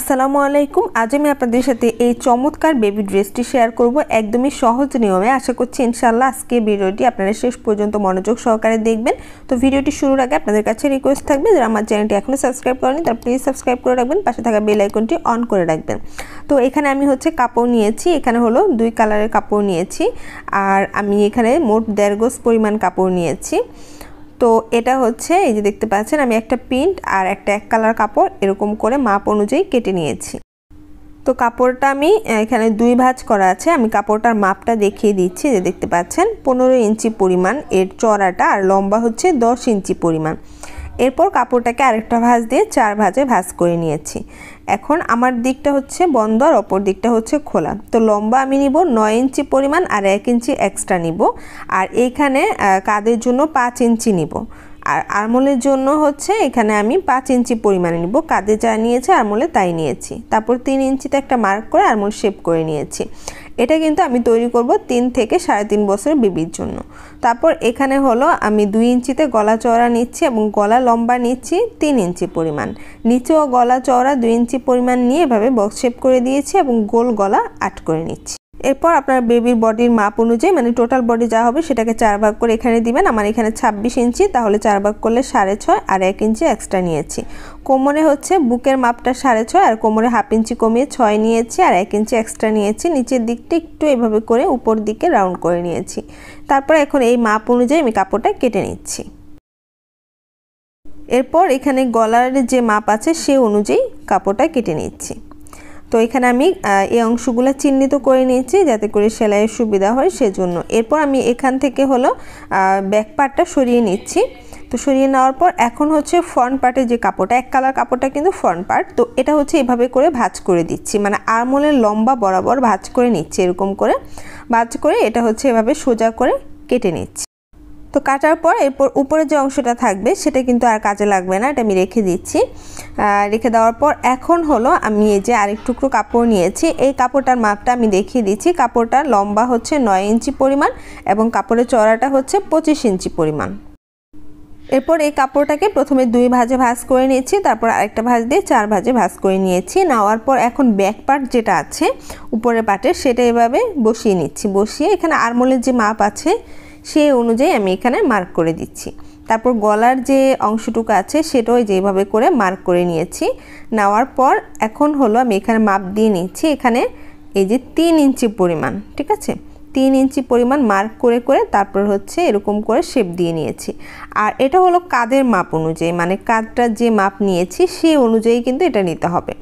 আসসালামু আলাইকুম আজ আমি আপনাদের সাথে এই চমৎকার বেবি ড্রেসটি শেয়ার করব একদমই সহজ নিয়মে আশা করছি ইনশাল্লাহ আজকে ভিডিওটি আপনারা শেষ পর্যন্ত মনোযোগ সহকারে দেখবেন তো ভিডিওটি শুরুর আগে আপনাদের কাছে রিকোয়েস্ট থাকবে যারা আমার চ্যানেলটি এখনও সাবস্ক্রাইব করেনি তারা প্লিজ সাবস্ক্রাইব করে রাখবেন পাশে থাকা বেল আইকনটি অন করে রাখবেন তো এখানে আমি হচ্ছে কাপড় নিয়েছি এখানে হলো দুই কালারের কাপড় নিয়েছি আর আমি এখানে মোট দেড় গোস পরিমাণ কাপড় নিয়েছি তো এটা হচ্ছে এই যে দেখতে পাচ্ছেন আমি একটা প্রিন্ট আর একটা এক কালার কাপড় এরকম করে মাপ অনুযায়ী কেটে নিয়েছি তো কাপড়টা আমি এখানে দুই ভাঁজ করা আছে আমি কাপড়টার মাপটা দেখিয়ে দিচ্ছি যে দেখতে পাচ্ছেন পনেরো ইঞ্চি পরিমাণ এর চড়াটা আর লম্বা হচ্ছে দশ ইঞ্চি পরিমাণ এরপর কাপড়টাকে আরেকটা ভাঁজ দিয়ে চার ভাঁজে ভাঁজ করে নিয়েছি এখন আমার দিকটা হচ্ছে বন্ধ আর অপর দিকটা হচ্ছে খোলা তো লম্বা আমি নিব নয় ইঞ্চি পরিমাণ আর এক ইঞ্চি এক্সট্রা নিব আর এইখানে কাদের জন্য পাঁচ ইঞ্চি নিব আর আরমোলের জন্য হচ্ছে এখানে আমি পাঁচ ইঞ্চি পরিমাণে নিব কাদের যা নিয়েছে আরমোলে তাই নিয়েছি তারপর তিন ইঞ্চিতে একটা মার্ক করে আরমোল শেপ করে নিয়েছি এটা কিন্তু আমি তৈরি করব তিন থেকে সাড়ে তিন বছর বিবির জন্য তারপর এখানে হলো আমি দুই ইঞ্চিতে গলা চওড়া নিচ্ছি এবং গলা লম্বা নিচ্ছি তিন ইঞ্চি পরিমাণ নিচেও গলা চওড়া দুই ইঞ্চি পরিমাণ নিয়ে এভাবে বক্স শেপ করে দিয়েছি এবং গোল গলা আট করে নিচ্ছি এরপর আপনার বেবির বডির মাপ অনুযায়ী মানে টোটাল বডি যা হবে সেটাকে চার ভাগ করে এখানে দিবেন আমার এখানে ২৬ ইঞ্চি তাহলে চার ভাগ করলে সাড়ে ছয় আর এক ইঞ্চি এক্সট্রা নিয়েছি কোমরে হচ্ছে বুকের মাপটা সাড়ে ছয় আর কোমরে হাফ ইঞ্চি কমিয়ে ছয় নিয়েছি আর এক ইঞ্চি এক্সট্রা নিয়েছি নিচের দিকটা একটু এভাবে করে উপর দিকে রাউন্ড করে নিয়েছি তারপর এখন এই মাপ অনুযায়ী আমি কাপড়টা কেটে নিচ্ছি এরপর এখানে গলার যে মাপ আছে সে অনুযায়ী কাপড়টা কেটে নিচ্ছি তো এখানে আমি এই অংশগুলো চিহ্নিত করে নিয়েছি যাতে করে সেলাইয়ের সুবিধা হয় সেজন্য এরপর আমি এখান থেকে হলো ব্যাক পার্টটা সরিয়ে নিচ্ছি তো সরিয়ে নেওয়ার পর এখন হচ্ছে ফ্রন্ট পার্টের যে কাপড়টা এক কালার কাপড়টা কিন্তু ফ্রন্ট পার্ট তো এটা হচ্ছে এভাবে করে ভাজ করে দিচ্ছি মানে আরমোলের লম্বা বরাবর ভাজ করে নিচ্ছি এরকম করে ভাজ করে এটা হচ্ছে এভাবে সোজা করে কেটে নিচ্ছি তো কাটার পর এরপর উপরে যে অংশটা থাকবে সেটা কিন্তু আর কাজে লাগবে না এটা আমি রেখে দিচ্ছি রেখে দেওয়ার পর এখন হলো আমি এই যে আরেক টুকরো কাপড় নিয়েছি এই কাপড়টার মাপটা আমি দেখিয়ে দিচ্ছি কাপড়টা লম্বা হচ্ছে নয় ইঞ্চি পরিমাণ এবং কাপড়ের চড়াটা হচ্ছে পঁচিশ ইঞ্চি পরিমাণ এরপর এই কাপড়টাকে প্রথমে দুই ভাজে ভাজ করে নিয়েছি তারপর আরেকটা ভাজ দিয়ে চার ভাজে ভাজ করে নিয়েছি নেওয়ার পর এখন ব্যাক পার্ট যেটা আছে উপরে পাটের সেটা এভাবে বসিয়ে নিচ্ছি বসিয়ে এখানে আরমোলের যে মাপ আছে সেই অনুযায়ী আমি এখানে মার্ক করে দিচ্ছি তারপর গলার যে অংশটুকু আছে সেটাও যেভাবে করে মার্ক করে নিয়েছি নেওয়ার পর এখন হলো আমি এখানে মাপ দিয়ে নিচ্ছি এখানে এই যে তিন ইঞ্চি পরিমাণ ঠিক আছে তিন ইঞ্চি পরিমাণ মার্ক করে করে তারপর হচ্ছে এরকম করে শেপ দিয়ে নিয়েছি আর এটা হলো কাদের মাপ অনুযায়ী মানে কাদটা যে মাপ নিয়েছি সেই অনুযায়ী কিন্তু এটা নিতে হবে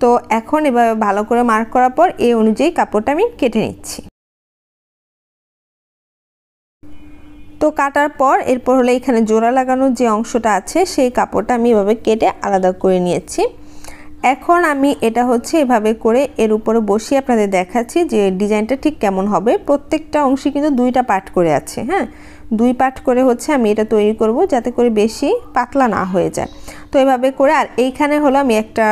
তো এখন এভাবে ভালো করে মার্ক করার পর এই অনুযায়ী কাপড়টা আমি কেটে নিচ্ছি তো কাটার পর এরপর হলো এখানে জোড়া লাগানোর যে অংশটা আছে সেই কাপড়টা আমি এভাবে কেটে আলাদা করে নিয়েছি এখন আমি এটা হচ্ছে এভাবে করে এর উপরে বসিয়ে আপনাদের দেখাচ্ছি যে ডিজাইনটা ঠিক কেমন হবে প্রত্যেকটা অংশে কিন্তু দুইটা পার্ট করে আছে হ্যাঁ দুই পাট করে হচ্ছে আমি এটা তৈরি করব যাতে করে বেশি পাতলা না হয়ে যায় তো এভাবে করে আর এইখানে হলো আমি একটা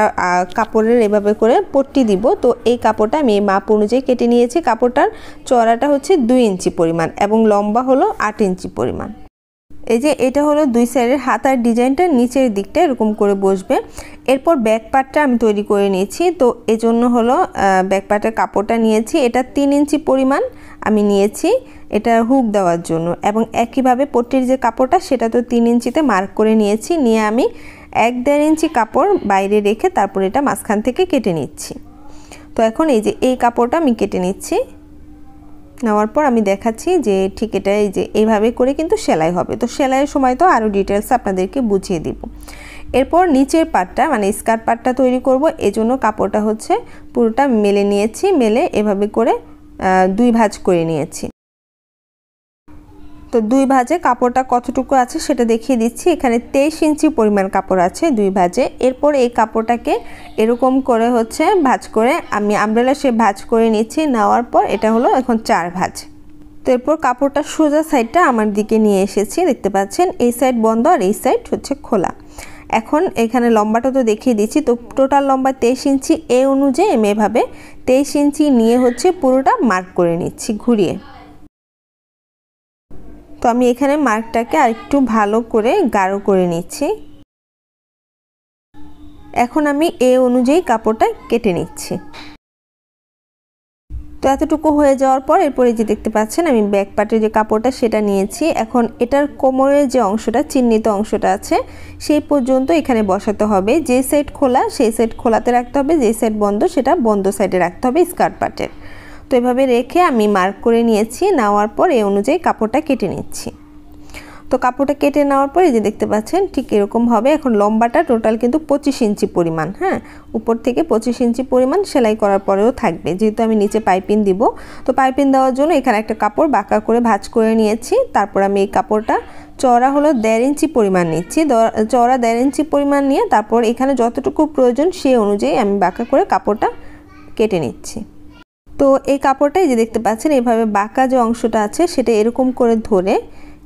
কাপড়ের এভাবে করে পট্টি দিব তো এই কাপড়টা আমি মাপ অনুযায়ী কেটে নিয়েছি কাপড়টার চড়াটা হচ্ছে দুই ইঞ্চি পরিমাণ এবং লম্বা হলো আট ইঞ্চি পরিমাণ এই যে এটা হলো দুই সাইডের হাতার ডিজাইনটা নিচের দিকটা এরকম করে বসবে এরপর ব্যাক পার্টটা আমি তৈরি করে নিয়েছি তো এজন্য হলো ব্যাক পার্টের কাপড়টা নিয়েছি এটা তিন ইঞ্চি পরিমাণ আমি নিয়েছি এটা হুক দেওয়ার জন্য এবং একইভাবে পট্টির যে কাপড়টা সেটা তো তিন ইঞ্চিতে মার্ক করে নিয়েছি নিয়ে আমি এক দেড় ইঞ্চি কাপড় বাইরে রেখে তারপর এটা মাঝখান থেকে কেটে নিচ্ছি তো এখন এই যে এই কাপড়টা আমি কেটে নিচ্ছি নেওয়ার পর আমি দেখাচ্ছি যে ঠিক এটা এই যে এইভাবে করে কিন্তু সেলাই হবে তো সেলাইয়ের সময় তো আরও ডিটেলস আপনাদেরকে বুঝিয়ে দিব এরপর নিচের পাটটা মানে স্কার্ট পাটটা তৈরি করব এজন্য কাপড়টা হচ্ছে পুরোটা মেলে নিয়েছি মেলে এভাবে করে দুই ভাঁজ করে নিয়েছি তো দুই ভাজে কাপড়টা কতটুকু আছে সেটা দেখিয়ে দিচ্ছি এখানে তেইশ ইঞ্চি পরিমাণ কাপড় আছে দুই ভাজে এরপর এই কাপড়টাকে এরকম করে হচ্ছে ভাজ করে আমি আমব্রেলা সে ভাজ করে নিচ্ছি নেওয়ার পর এটা হলো এখন চার ভাজ তো এরপর কাপড়টা সোজা সাইডটা আমার দিকে নিয়ে এসেছি দেখতে পাচ্ছেন এই সাইড বন্ধ আর এই সাইড হচ্ছে খোলা এখন এখানে লম্বাটা তো দেখিয়ে দিচ্ছি তো টোটাল লম্বা তেইশ ইঞ্চি এ অনুযায়ী এম এভাবে তেইশ ইঞ্চি নিয়ে হচ্ছে পুরোটা মার্ক করে নিচ্ছি ঘুরিয়ে তো আমি এখানে মার্কটাকে আরেকটু ভালো করে গাঢ় করে নিচ্ছি এখন আমি এ অনুযায়ী কাপড়টা কেটে নিচ্ছি তো এতটুকু হয়ে যাওয়ার পর এরপরে যে দেখতে পাচ্ছেন আমি ব্যাক পার্টের যে কাপড়টা সেটা নিয়েছি এখন এটার কোমরের যে অংশটা চিহ্নিত অংশটা আছে সেই পর্যন্ত এখানে বসাতে হবে যে সাইড খোলা সেই সাইড খোলাতে রাখতে হবে যে সাইড বন্ধ সেটা বন্ধ সাইডে রাখতে হবে স্কার্ট পার্টের তো এভাবে রেখে আমি মার্ক করে নিয়েছি নেওয়ার পর এই অনুযায়ী কাপড়টা কেটে নিচ্ছি তো কাপড়টা কেটে নেওয়ার পরে যে দেখতে পাচ্ছেন ঠিক এরকমভাবে এখন লম্বাটা টোটাল কিন্তু পঁচিশ ইঞ্চি পরিমাণ হ্যাঁ উপর থেকে পঁচিশ ইঞ্চি পরিমাণ সেলাই করার পরেও থাকবে যেহেতু আমি নিচে পাইপিন দিব তো পাইপিন দেওয়ার জন্য এখানে একটা কাপড় বাঁকা করে ভাজ করে নিয়েছি তারপর আমি এই কাপড়টা চওড়া হলো দেড় ইঞ্চি পরিমাণ নিচ্ছি চওড়া দেড় ইঞ্চি পরিমাণ নিয়ে তারপর এখানে যতটুকু প্রয়োজন সেই অনুযায়ী আমি বাঁকা করে কাপড়টা কেটে নিচ্ছি তো এই কাপড়টাই যে দেখতে পাচ্ছেন এইভাবে বাঁকা যে অংশটা আছে সেটা এরকম করে ধরে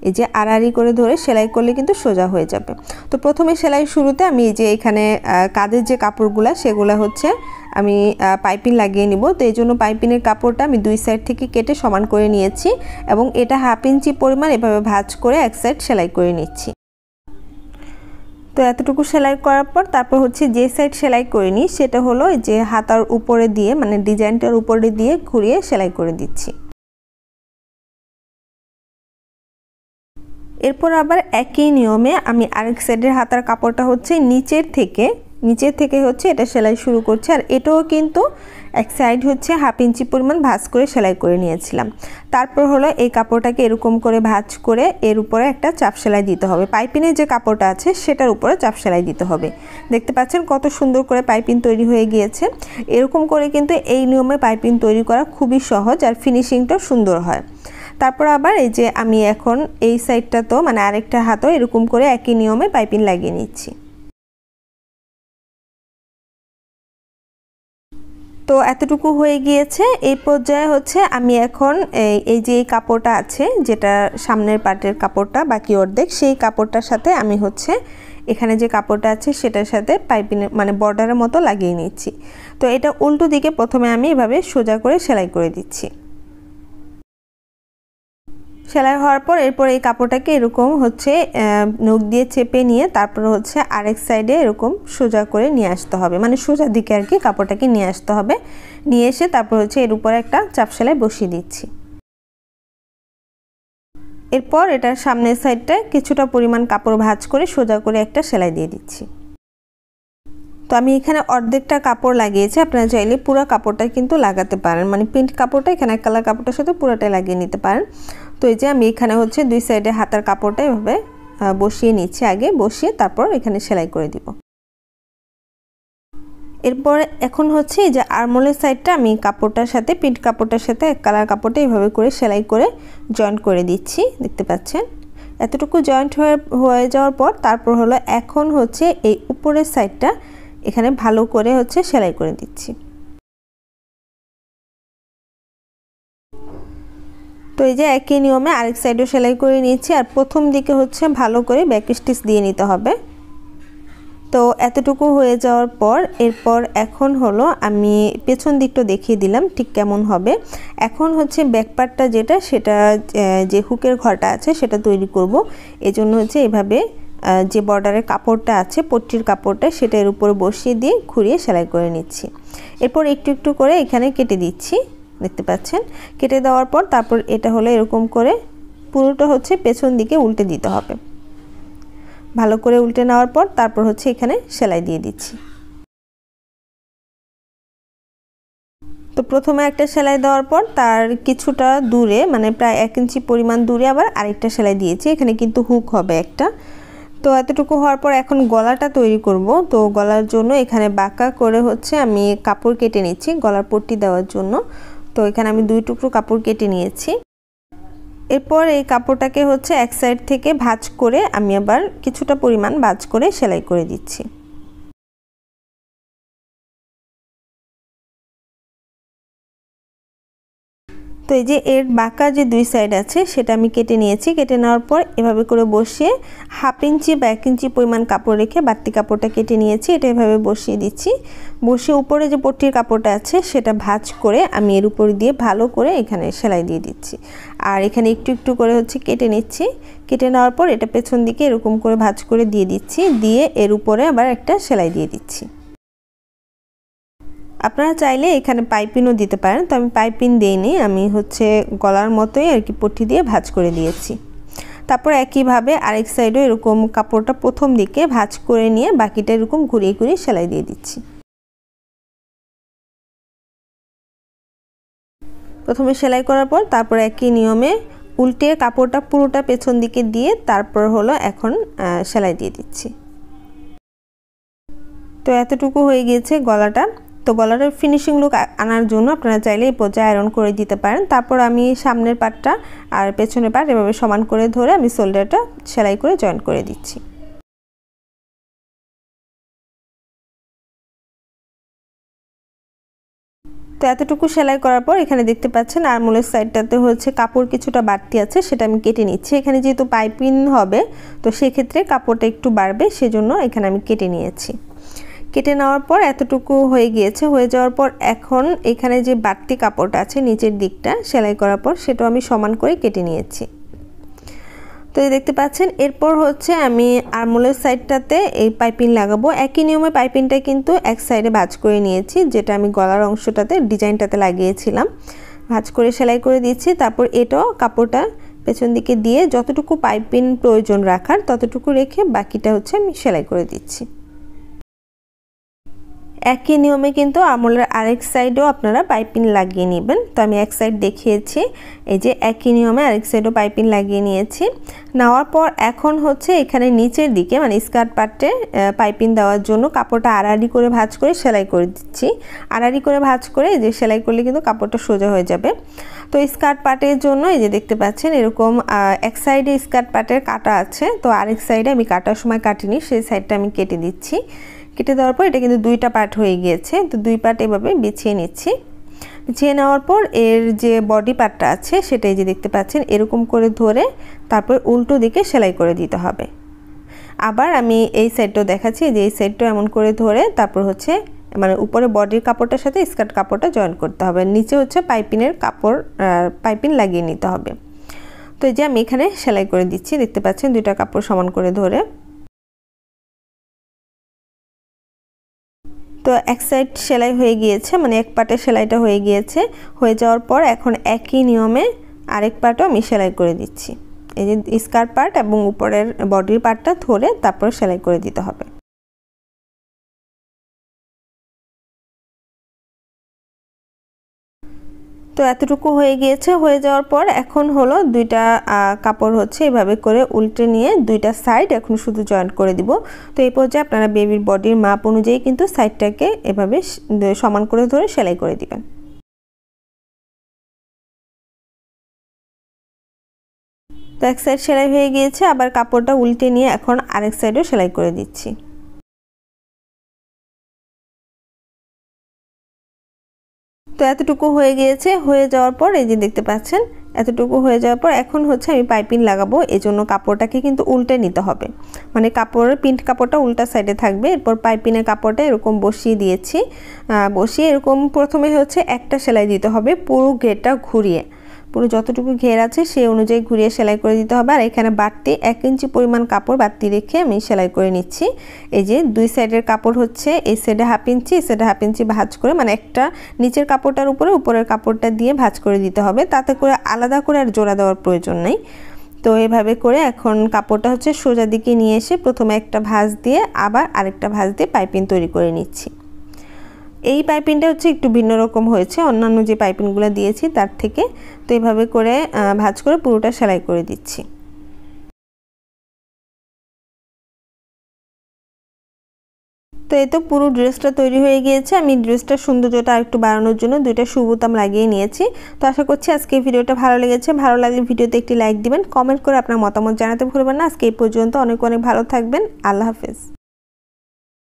এই যে আড়াআড়ি করে ধরে সেলাই করলে কিন্তু সোজা হয়ে যাবে তো প্রথমে সেলাই শুরুতে আমি এই যে এখানে কাদের যে কাপড়গুলো সেগুলো হচ্ছে আমি পাইপিং লাগিয়ে নিব তো এই জন্য পাইপিনের কাপড়টা আমি দুই সাইড থেকে কেটে সমান করে নিয়েছি এবং এটা হাফ ইঞ্চি পরিমাণ এভাবে ভাজ করে এক সাইড সেলাই করে নিচ্ছি তো এতটুকু সেলাই করার পর তারপর হচ্ছে যে সাইড সেলাই করিনি সেটা হলো যে হাতার উপরে দিয়ে মানে ডিজাইনটার উপরে দিয়ে ঘুরিয়ে সেলাই করে দিচ্ছি এরপর আবার একই নিয়মে আমি আরেক সাইডের হাতার কাপড়টা হচ্ছে নিচের থেকে নিচের থেকে হচ্ছে এটা সেলাই শুরু করছে আর এটাও কিন্তু এক সাইড হচ্ছে হাফ ইঞ্চি পরিমাণ ভাঁজ করে সেলাই করে নিয়েছিলাম তারপর হলো এই কাপড়টাকে এরকম করে ভাঁজ করে এর উপরে একটা চাপ সেলাই দিতে হবে পাইপিনে যে কাপড়টা আছে সেটার উপরে চাপ সেলাই দিতে হবে দেখতে পাচ্ছেন কত সুন্দর করে পাইপিন তৈরি হয়ে গিয়েছে এরকম করে কিন্তু এই নিয়মে পাইপিন তৈরি করা খুবই সহজ আর ফিনিশিংটাও সুন্দর হয় তারপর আবার এই যে আমি এখন এই সাইডটা তো মানে আরেকটা হাতও এরকম করে একই নিয়মে পাইপিন লাগিয়ে নিচ্ছি তো এতটুকু হয়ে গিয়েছে এই পর্যায়ে হচ্ছে আমি এখন এই যে এই কাপড়টা আছে যেটা সামনের পাটের কাপড়টা বাকি অর্ধেক সেই কাপড়টার সাথে আমি হচ্ছে এখানে যে কাপড়টা আছে সেটার সাথে পাইপিনের মানে বর্ডারের মতো লাগিয়ে নিচ্ছি তো এটা উল্টো দিকে প্রথমে আমি এভাবে সোজা করে সেলাই করে দিচ্ছি সেলাই হওয়ার পর এরপর এই কাপড়টাকে এরকম হচ্ছে নখ দিয়ে চেপে নিয়ে তারপর হচ্ছে আরেক সাইডে এরকম সোজা করে নিয়ে আসতে হবে মানে সোজা দিকে আর কি কাপড়টাকে নিয়ে আসতে হবে নিয়ে এসে তারপর হচ্ছে এর উপরে একটা চাপ সেলাই বসিয়ে দিচ্ছি এরপর এটার সামনের সাইডটা কিছুটা পরিমাণ কাপড় ভাজ করে সোজা করে একটা সেলাই দিয়ে দিচ্ছি তো আমি এখানে অর্ধেকটা কাপড় লাগিয়েছি আপনারা চাইলে পুরো কাপড়টা কিন্তু লাগাতে পারেন মানে প্রিন্ট কাপড়টা এখানে কালার কাপড়টার সাথে পুরোটাই লাগিয়ে নিতে পারেন তো এই যে আমি এখানে হচ্ছে দুই সাইডে হাতার কাপড়টা এভাবে বসিয়ে নিচ্ছি আগে বসিয়ে তারপর এখানে সেলাই করে দিব এরপর এখন হচ্ছে এই যে আর্মোলের সাইডটা আমি কাপড়টার সাথে পিট কাপড়টার সাথে এক কালার কাপড়টা এইভাবে করে সেলাই করে জয়েন্ট করে দিচ্ছি দেখতে পাচ্ছেন এতটুকু জয়েন্ট হয়ে হয়ে যাওয়ার পর তারপর হলো এখন হচ্ছে এই উপরের সাইডটা এখানে ভালো করে হচ্ছে সেলাই করে দিচ্ছি তো এই যে একই নিয়মে আরেক সাইডেও সেলাই করে নিয়েছি আর প্রথম দিকে হচ্ছে ভালো করে ব্যাক স্টিচ দিয়ে নিতে হবে তো এতটুকু হয়ে যাওয়ার পর এরপর এখন হলো আমি পেছন দিকটা দেখিয়ে দিলাম ঠিক কেমন হবে এখন হচ্ছে ব্যাকপার্টটা যেটা সেটা যে হুকের ঘরটা আছে সেটা তৈরি করব এজন্য হচ্ছে এভাবে যে বর্ডারের কাপড়টা আছে পট্টির কাপড়টা সেটা এর উপরে বসিয়ে দিয়ে ঘুরিয়ে সেলাই করে নিচ্ছি এরপর একটু একটু করে এখানে কেটে দিচ্ছি দেখতে পাচ্ছেন কেটে দেওয়ার পর তারপর এটা হলো এরকম করে পুরোটা হচ্ছে পেছন দিকে উল্টে দিতে হবে ভালো করে উল্টে নেওয়ার পর তারপর হচ্ছে এখানে সেলাই দিয়ে দিচ্ছি তো প্রথমে একটা সেলাই দেওয়ার পর তার কিছুটা দূরে মানে প্রায় এক ইঞ্চি পরিমাণ দূরে আবার আরেকটা সেলাই দিয়েছি এখানে কিন্তু হুক হবে একটা তো এতটুকু হওয়ার পর এখন গলাটা তৈরি করব তো গলার জন্য এখানে বাঁকা করে হচ্ছে আমি কাপড় কেটে নিচ্ছি গলার পট্টি দেওয়ার জন্য তো এখানে আমি দুই টুকরো কাপড় কেটে নিয়েছি এরপর এই কাপড়টাকে হচ্ছে এক সাইড থেকে ভাঁজ করে আমি আবার কিছুটা পরিমাণ ভাঁজ করে সেলাই করে দিচ্ছি এই যে এর বাঁকা যে দুই সাইড আছে সেটা আমি কেটে নিয়েছি কেটে নেওয়ার পর এভাবে করে বসিয়ে হাফ ইঞ্চি বা এক ইঞ্চি পরিমাণ কাপড় রেখে বাড়তি কাপড়টা কেটে নিয়েছি এটা এভাবে বসিয়ে দিচ্ছি বসিয়ে উপরে যে পট্টির কাপড়টা আছে সেটা ভাজ করে আমি এর উপর দিয়ে ভালো করে এখানে সেলাই দিয়ে দিচ্ছি আর এখানে একটু একটু করে হচ্ছে কেটে নিচ্ছি কেটে নেওয়ার পর এটা পেছন দিকে এরকম করে ভাজ করে দিয়ে দিচ্ছি দিয়ে এর উপরে আবার একটা সেলাই দিয়ে দিচ্ছি আপনারা চাইলে এখানে পাইপিনও দিতে পারেন তো আমি পাইপিন দিইনি আমি হচ্ছে গলার মতোই আর কি পটি দিয়ে ভাজ করে দিয়েছি তারপর একইভাবে আরেক সাইডও এরকম কাপড়টা প্রথম দিকে ভাজ করে নিয়ে বাকিটা এরকম ঘুরিয়ে ঘুরিয়ে সেলাই দিয়ে দিচ্ছি প্রথমে সেলাই করার পর তারপর একই নিয়মে উল্টে কাপড়টা পুরোটা পেছন দিকে দিয়ে তারপর হলো এখন সেলাই দিয়ে দিচ্ছি তো এতটুকু হয়ে গিয়েছে গলাটা তো বলারের ফিনিশিং লুক আনার জন্য আপনারা চাইলে এই পর্যায়ে আয়রন করে দিতে পারেন তারপর আমি সামনের পাটটা আর পেছনের পাট এভাবে সমান করে ধরে আমি শোল্ডারটা সেলাই করে জয়েন করে দিচ্ছি তো এতটুকু সেলাই করার পর এখানে দেখতে পাচ্ছেন আর্মোলের সাইডটাতে হচ্ছে কাপড় কিছুটা বাড়তি আছে সেটা আমি কেটে নিচ্ছি এখানে যেহেতু পাইপিন হবে তো সেক্ষেত্রে কাপড়টা একটু বাড়বে সেজন্য এখানে আমি কেটে নিয়েছি কেটে নেওয়ার পর এতটুকু হয়ে গিয়েছে হয়ে যাওয়ার পর এখন এখানে যে বাড়তি কাপড়টা আছে নিচের দিকটা সেলাই করার পর সেটাও আমি সমান করে কেটে নিয়েছি তো এই দেখতে পাচ্ছেন এরপর হচ্ছে আমি আরমোলের সাইডটাতে এই পাইপিং লাগাবো একই নিয়মে পাইপিংটা কিন্তু এক সাইডে ভাজ করে নিয়েছি যেটা আমি গলার অংশটাতে ডিজাইনটাতে লাগিয়েছিলাম ভাজ করে সেলাই করে দিয়েছি তারপর এটাও কাপড়টা পেছন দিকে দিয়ে যতটুকু পাইপিং প্রয়োজন রাখার ততটুকু রেখে বাকিটা হচ্ছে আমি সেলাই করে দিচ্ছি একই নিয়মে কিন্তু আমলের আরেক সাইডেও আপনারা পাইপিন লাগিয়ে নেবেন তো আমি এক সাইড দেখিয়েছি এই যে একই নিয়মে আরেক সাইডও পাইপিন লাগিয়ে নিয়েছি নেওয়ার পর এখন হচ্ছে এখানে নিচের দিকে মানে স্কার্ট পাটে পাইপিন দেওয়ার জন্য কাপড়টা আড়াআড়ি করে ভাঁজ করে সেলাই করে দিচ্ছি আড়াআড়ি করে ভাঁজ করে এই যে সেলাই করলে কিন্তু কাপড়টা সোজা হয়ে যাবে তো স্কার্ট পাটের জন্য এই যে দেখতে পাচ্ছেন এরকম এক সাইডে স্কার্ট পাটের কাটা আছে তো আরেক সাইডে আমি কাটার সময় কাটিনি সেই সাইডটা আমি কেটে দিচ্ছি কেটে দেওয়ার পর এটা কিন্তু দুইটা পার্ট হয়ে গিয়েছে তো দুই পার্ট এভাবে বিছিয়ে নিচ্ছি বিছিয়ে নেওয়ার পর এর যে বডি পার্টটা আছে সেটাই যে দেখতে পাচ্ছেন এরকম করে ধরে তারপর উল্টো দিকে সেলাই করে দিতে হবে আবার আমি এই সাইডটাও দেখাচ্ছি যে এই সাইডটাও এমন করে ধরে তারপর হচ্ছে মানে উপরে বডির কাপড়টার সাথে স্কার্ট কাপড়টা জয়েন করতে হবে নিচে হচ্ছে পাইপিনের কাপড় পাইপিন লাগিয়ে নিতে হবে তো এই যে আমি এখানে সেলাই করে দিচ্ছি দেখতে পাচ্ছেন দুইটা কাপড় সমান করে ধরে তো এক সাইড সেলাই হয়ে গিয়েছে মানে এক পাটে সেলাইটা হয়ে গিয়েছে হয়ে যাওয়ার পর এখন একই নিয়মে আরেক পাটও আমি সেলাই করে দিচ্ছি এই যে স্কার্ট পার্ট এবং উপরের বডির পার্টটা ধরে তারপর সেলাই করে দিতে হবে তো এতটুকু হয়ে গিয়েছে হয়ে যাওয়ার পর এখন হলো দুইটা কাপড় হচ্ছে এভাবে করে উল্টে নিয়ে দুইটা সাইড এখন শুধু জয়েন্ট করে দিব তো এই পর্যায়ে আপনারা বেবির বডির মাপ অনুযায়ী কিন্তু সাইডটাকে এভাবে সমান করে ধরে সেলাই করে দিবেন তো এক সাইড সেলাই হয়ে গিয়েছে আবার কাপড়টা উল্টে নিয়ে এখন আরেক সাইডও সেলাই করে দিচ্ছি তো এতটুকু হয়ে গিয়েছে হয়ে যাওয়ার পর এই যে দেখতে পাচ্ছেন এতটুকু হয়ে যাওয়ার পর এখন হচ্ছে আমি পাইপিন লাগাবো এই জন্য কাপড়টাকে কিন্তু উল্টে নিতে হবে মানে কাপড়ের প্রিন্ট কাপড়টা উল্টা সাইডে থাকবে এরপর পাইপিনের কাপড়টা এরকম বসিয়ে দিয়েছি বসিয়ে এরকম প্রথমে হচ্ছে একটা সেলাই দিতে হবে পুরো গেটটা ঘুরিয়ে পুরো যতটুকু ঘের আছে সেই অনুযায়ী ঘুরিয়ে সেলাই করে দিতে হবে আর এখানে বাড়তি এক ইঞ্চি পরিমাণ কাপড় বাড়তি রেখে আমি সেলাই করে নিচ্ছি এই যে দুই সাইডের কাপড় হচ্ছে এই সাইডে হাফ ইঞ্চি এই সাইডে হাফ ইঞ্চি ভাজ করে মানে একটা নিচের কাপড়টার উপরে উপরের কাপড়টা দিয়ে ভাজ করে দিতে হবে তাতে করে আলাদা করে আর জোড়া দেওয়ার প্রয়োজন নেই তো এভাবে করে এখন কাপড়টা হচ্ছে সোজা দিকে নিয়ে এসে প্রথমে একটা ভাঁজ দিয়ে আবার আরেকটা ভাঁজ দিয়ে পাইপিং তৈরি করে নিচ্ছি এই পাইপিংটা হচ্ছে একটু ভিন্ন রকম হয়েছে অন্যান্য যে পাইপিংগুলো দিয়েছি তার থেকে তো এভাবে করে ভাজ করে পুরোটা সেলাই করে দিচ্ছি তো এই তো পুরো ড্রেসটা তৈরি হয়ে গিয়েছে আমি ড্রেসটার সৌন্দর্যটা একটু বাড়ানোর জন্য দুইটা সুবোতাম লাগিয়ে নিয়েছি তো আশা করছি আজকে ভিডিওটা ভালো লেগেছে ভালো লাগলে ভিডিওতে একটি লাইক দিবেন কমেন্ট করে আপনার মতামত জানাতে ভুলবেন না আজকে এই পর্যন্ত অনেক অনেক ভালো থাকবেন আল্লাহ হাফেজ